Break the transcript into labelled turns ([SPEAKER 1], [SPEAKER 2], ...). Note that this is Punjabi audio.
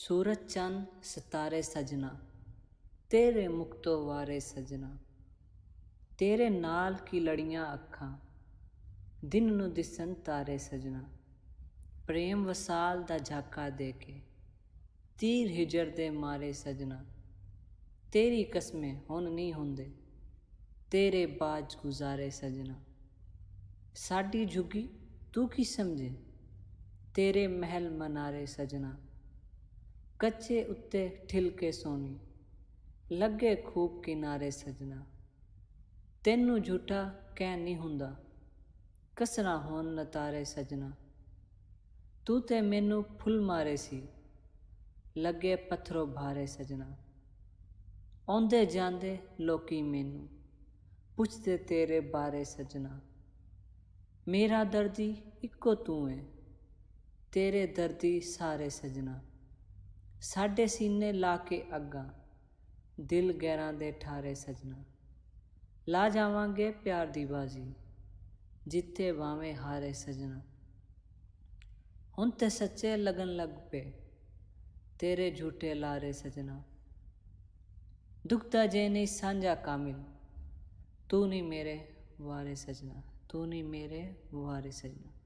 [SPEAKER 1] ਸੂਰਜ ਚੰਨ ਸਤਾਰੇ ਸਜਣਾ ਤੇਰੇ ਮੁਕਤੋ ਵਾਰੇ ਸਜਣਾ ਤੇਰੇ ਨਾਲ ਕੀ ਲੜੀਆਂ ਅੱਖਾਂ ਦਿਨ ਨੂੰ ਦਿਸਣ ਤਾਰੇ ਸਜਣਾ ਪ੍ਰੇਮ ਵਸਾਲ ਦਾ ਝਾਕਾ ਦੇ ਕੇ ਤੀਰ ਹਿਜਰ ਦੇ ਮਾਰੇ ਸਜਣਾ ਤੇਰੀ ਕਸਮੇ ਹੁਣ ਨਹੀਂ ਹੁੰਦੇ ਤੇਰੇ ਬਾਜ ਗੁਜ਼ਾਰੇ ਸਜਣਾ ਸਾਡੀ ਝੁਗੀ ਤੂੰ ਕੀ ਸਮਝੇ ਤੇਰੇ ਮਹਿਲ ਮਨਾਰੇ ਸਜਣਾ ਕੱਚੇ ਉੱਤੇ ਠਿਲ ਕੇ ਲੱਗੇ ਖੂਬ ਕਿਨਾਰੇ ਸਜਣਾ ਤੈਨੂੰ ਝੂਠਾ ਕਹਿ ਨਹੀਂ ਹੁੰਦਾ ਕਸਰਾ ਹੋਣ ਨਤਾਰੇ ਸਜਣਾ ਤੂੰ ਤੇ ਮੈਨੂੰ ਫੁੱਲ ਮਾਰੇ ਸੀ ਲੱਗੇ ਪੱਥਰੋ ਭਾਰੇ ਸਜਣਾ ਆਉਂਦੇ ਜਾਂਦੇ ਲੋਕੀ ਮੈਨੂੰ ਪੁੱਛਦੇ ਤੇਰੇ ਬਾਰੇ ਸਜਣਾ ਮੇਰਾ ਦਰਦੀ ਇੱਕੋ ਤੂੰ ਹੈ ਤੇਰੇ ਦਰਦੀ ਸਾਰੇ ਸਜਣਾ ਸਾਡੇ ਸੀਨੇ ਲਾ ਕੇ ਅੱਗਾ ਦਿਲ ਗੈਰਾਂ ਦੇ ਠਾਰੇ ਸਜਣਾ ਲਾ ਜਾਵਾਂਗੇ ਪਿਆਰ ਦੀ ਬਾਜ਼ੀ ਜਿੱਤੇ ਬਾਵੇਂ ਹਾਰੇ ਸਜਣਾ ਹੁਣ ਤੇ ਸੱਚੇ ਲਗਨ ਲੱਗ ਪਏ ਤੇਰੇ ਝੂਟੇ ਲਾਰੇ ਸਜਣਾ ਦੁਖਦਾ ਜੇ ਨਹੀਂ ਸਾਂਝਾ ਕਾਮਿਲ ਤੂੰ ਨਹੀਂ ਮੇਰੇ ਵਾਰੇ ਸਜਣਾ ਤੂੰ ਨਹੀਂ ਮੇਰੇ ਵਾਰੇ ਸਜਣਾ